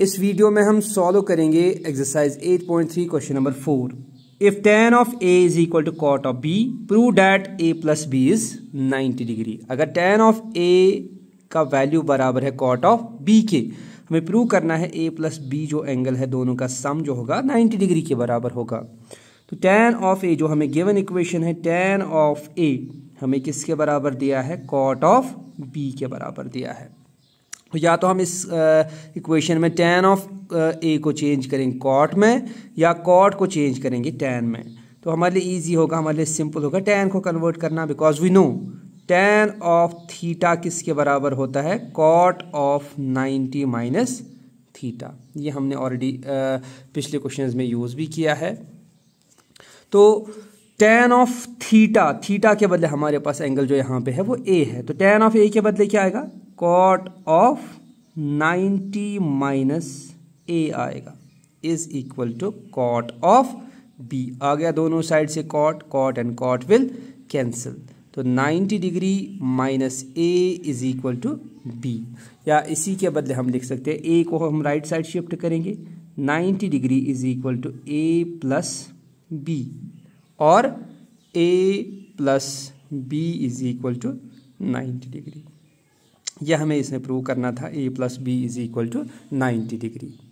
इस वीडियो में हम सॉल्व करेंगे exercise 8.3 question number four if tan of A is equal to cot of B prove that A plus B is 90 degree अगर tan of A का value बराबर है cot of B के हमें प्रूव करना है ए प्लस बी जो angle है दोनों का सम जो होगा 90 डिग्री के बराबर होगा तो टेन ऑफ ए जो हमें गिवन इक्वेशन है टेन ऑफ ए हमें किसके बराबर दिया है कॉट ऑफ बी के बराबर दिया है या तो हम इस इक्वेशन में टेन ऑफ ए को चेंज करेंगे कॉट में या कॉट को चेंज करेंगे टेन में तो हमारे लिए ईजी होगा हमारे लिए सिंपल होगा टेन को कन्वर्ट करना because we know tan of theta किसके बराबर होता है cot of ninety minus theta ये हमने ऑलरेडी पिछले क्वेश्चन में यूज़ भी किया है तो टेन ऑफ थीटा थीटा के बदले हमारे पास एंगल जो यहाँ पे है वो ए है तो टेन ऑफ ए के बदले क्या आएगा कॉट ऑफ 90 माइनस ए आएगा is equal to cot of B आ गया दोनों साइड से cot cot and cot will cancel तो 90 degree minus A is equal to B या इसी के बदले हम लिख सकते हैं ए को हम राइट साइड शिफ्ट करेंगे 90 degree is equal to A plus B और A plus B is equal to 90 degree यह हमें इसमें प्रूव करना था A plus B is equal to ninety degree